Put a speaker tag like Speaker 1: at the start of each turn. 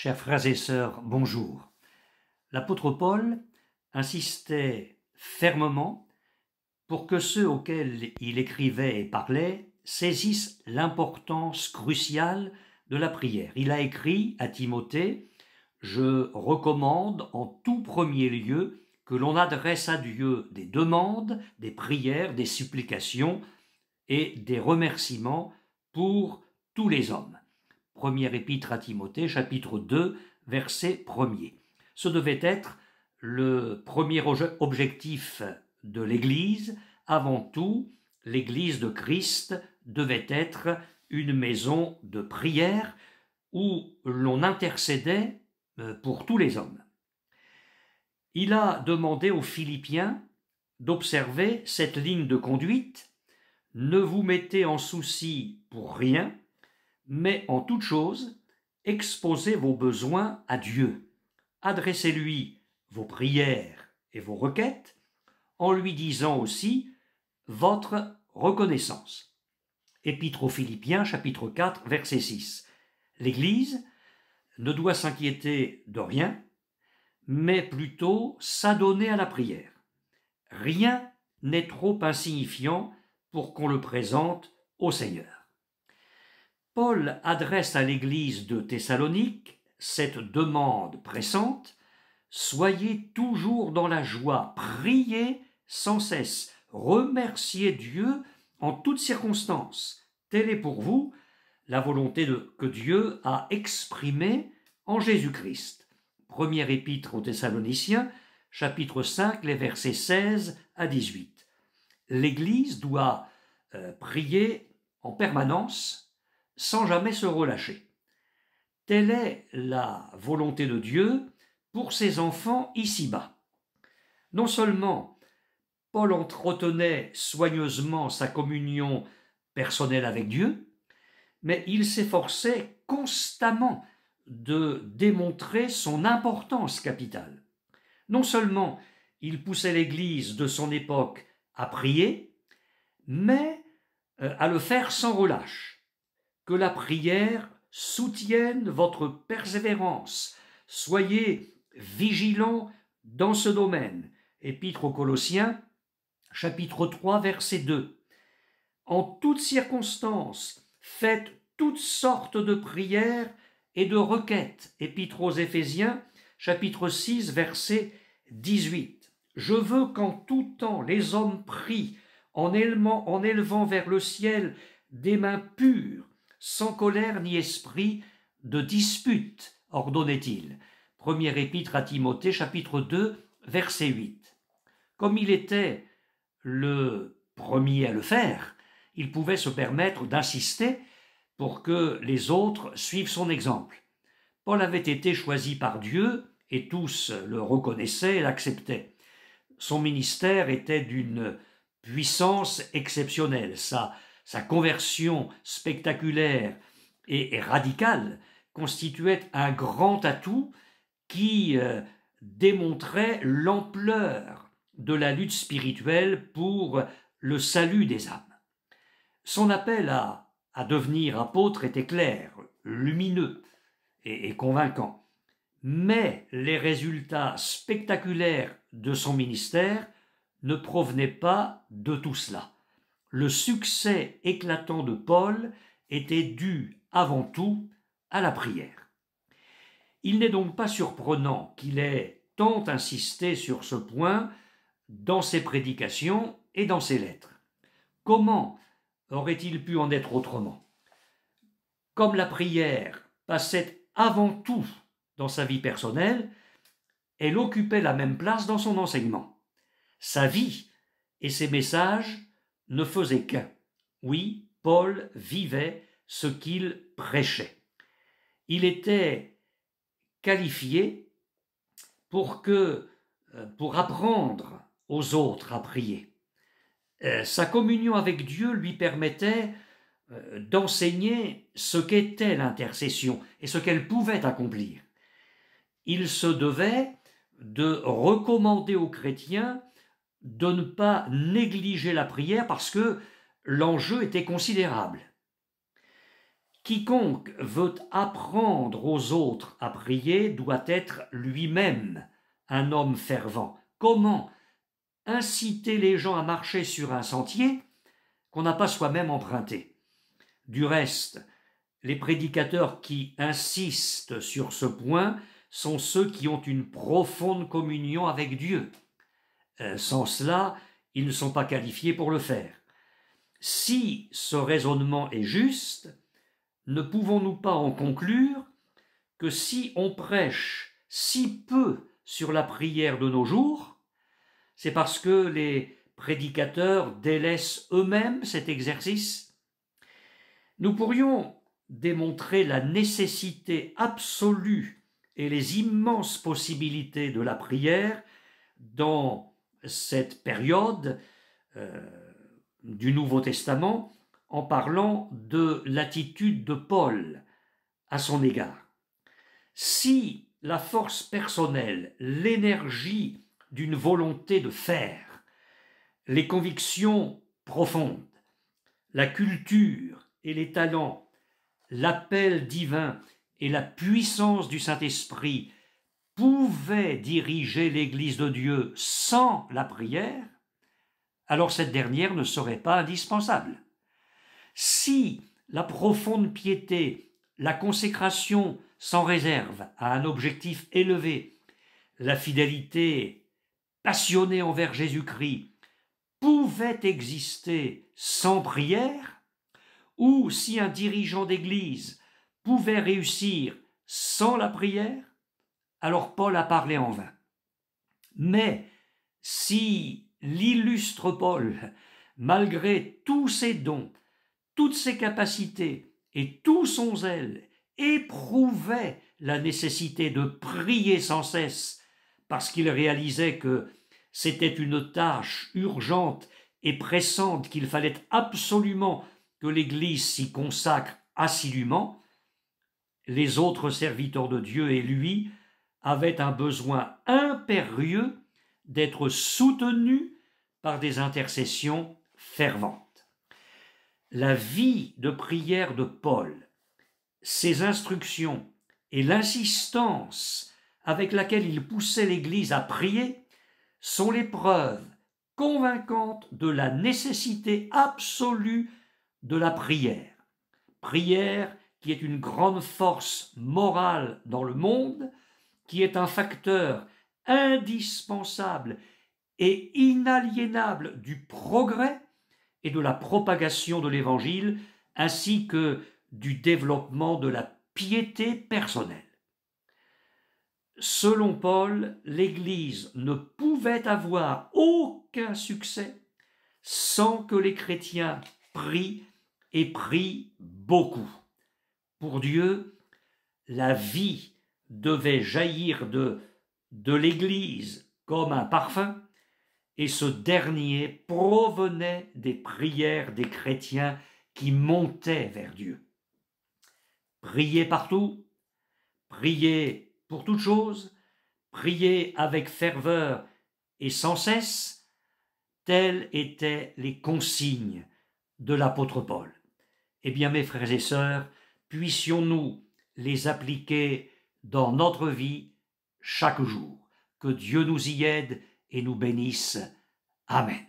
Speaker 1: Chers frères et sœurs, bonjour. L'apôtre Paul insistait fermement pour que ceux auxquels il écrivait et parlait saisissent l'importance cruciale de la prière. Il a écrit à Timothée Je recommande en tout premier lieu que l'on adresse à Dieu des demandes, des prières, des supplications et des remerciements pour tous les hommes. Première épître à Timothée, chapitre 2, verset 1er. Ce devait être le premier objectif de l'Église. Avant tout, l'Église de Christ devait être une maison de prière où l'on intercédait euh, pour tous les hommes. Il a demandé aux Philippiens d'observer cette ligne de conduite. Ne vous mettez en souci pour rien, mais en toute chose, exposez vos besoins à Dieu. Adressez-lui vos prières et vos requêtes, en lui disant aussi votre reconnaissance. Épître aux Philippiens chapitre 4 verset 6. L'Église ne doit s'inquiéter de rien, mais plutôt s'adonner à la prière. Rien n'est trop insignifiant pour qu'on le présente au Seigneur. Paul adresse à l'Église de Thessalonique cette demande pressante Soyez toujours dans la joie, priez sans cesse, remerciez Dieu en toutes circonstances. Telle est pour vous la volonté que Dieu a exprimée en Jésus-Christ. Premier épître aux Thessaloniciens, chapitre 5, les versets 16 à 18. L'Église doit euh, prier en permanence sans jamais se relâcher. Telle est la volonté de Dieu pour ses enfants ici-bas. Non seulement Paul entretenait soigneusement sa communion personnelle avec Dieu, mais il s'efforçait constamment de démontrer son importance capitale. Non seulement il poussait l'Église de son époque à prier, mais euh, à le faire sans relâche que la prière soutienne votre persévérance. Soyez vigilants dans ce domaine. Épître aux Colossiens, chapitre 3, verset 2. En toutes circonstances, faites toutes sortes de prières et de requêtes. Épître aux Éphésiens, chapitre 6, verset 18. Je veux qu'en tout temps les hommes prient en en élevant vers le ciel des mains pures sans colère ni esprit de dispute, ordonnait-il. Premier épître à Timothée, chapitre 2, verset 8. Comme il était le premier à le faire, il pouvait se permettre d'insister pour que les autres suivent son exemple. Paul avait été choisi par Dieu, et tous le reconnaissaient et l'acceptaient. Son ministère était d'une puissance exceptionnelle, ça. Sa conversion spectaculaire et, radicale constituait un grand atout qui euh, démontrait l'ampleur de la lutte spirituelle pour le salut des âmes. Son appel à, devenir apôtre était clair, lumineux et convaincant, mais les résultats spectaculaires de son ministère ne provenaient pas de tout cela le succès éclatant de Paul était dû avant tout à la prière. Il n'est donc pas surprenant qu'il ait tant insisté sur ce point dans ses prédications et dans ses lettres. Comment aurait-il pu en être autrement Comme la prière passait avant tout dans sa vie personnelle, elle occupait la même place dans son enseignement. Sa vie et ses messages ne faisait qu'un. Oui, Paul vivait ce qu'il prêchait. Il était qualifié pour que euh, pour apprendre aux autres à prier. Euh, sa communion avec Dieu lui permettait euh, d'enseigner ce qu'était l'intercession et ce qu'elle pouvait accomplir. Il se devait de recommander aux chrétiens de ne pas négliger la prière parce que l'enjeu était considérable. Quiconque veut apprendre aux autres à prier doit être lui-même un homme fervent. Comment inciter les gens à marcher sur un sentier qu'on n'a pas soi-même emprunté Du reste, les prédicateurs qui insistent sur ce point sont ceux qui ont une profonde communion avec Dieu. Euh, sans cela, ils ne sont pas qualifiés pour le faire. Si ce raisonnement est juste, ne pouvons-nous pas en conclure que si on prêche si peu sur la prière de nos jours, c'est parce que les prédicateurs délaissent eux-mêmes cet exercice Nous pourrions démontrer la nécessité absolue et les immenses possibilités de la prière dans cette période euh, du Nouveau Testament en parlant de l'attitude de Paul à son égard. Si la force personnelle, l'énergie d'une volonté de faire, les convictions profondes, la culture et les talents, l'appel divin et la puissance du Saint-Esprit pouvait diriger l'Église de Dieu sans la prière, alors cette dernière ne serait pas indispensable. Si la profonde piété, la consécration sans réserve à un objectif élevé, la fidélité passionnée envers Jésus-Christ pouvait exister sans prière, ou si un dirigeant d'Église pouvait réussir sans la prière, alors Paul a parlé en vain. Mais si l'illustre Paul, malgré tous ses dons, toutes ses capacités et tout son zèle, éprouvait la nécessité de prier sans cesse, parce qu'il réalisait que c'était une tâche urgente et pressante qu'il fallait absolument que l'Église s'y consacre assidûment, les autres serviteurs de Dieu et lui avait un besoin impérieux d'être soutenu par des intercessions ferventes. La vie de prière de Paul, ses instructions et l'insistance avec laquelle il poussait l'Église à prier sont les preuves convaincantes de la nécessité absolue de la prière. Prière qui est une grande force morale dans le monde, qui est un facteur indispensable et inaliénable du progrès et de la propagation de l'Évangile, ainsi que du développement de la piété personnelle. Selon Paul, l'Église ne pouvait avoir aucun succès sans que les chrétiens prient et prient beaucoup. Pour Dieu, la vie devait jaillir de, de l'Église comme un parfum, et ce dernier provenait des prières des chrétiens qui montaient vers Dieu. Priez partout, priez pour toute chose, priez avec ferveur et sans cesse, telles étaient les consignes de l'apôtre Paul. Eh bien, mes frères et sœurs, puissions-nous les appliquer dans notre vie chaque jour. Que Dieu nous y aide et nous bénisse. Amen.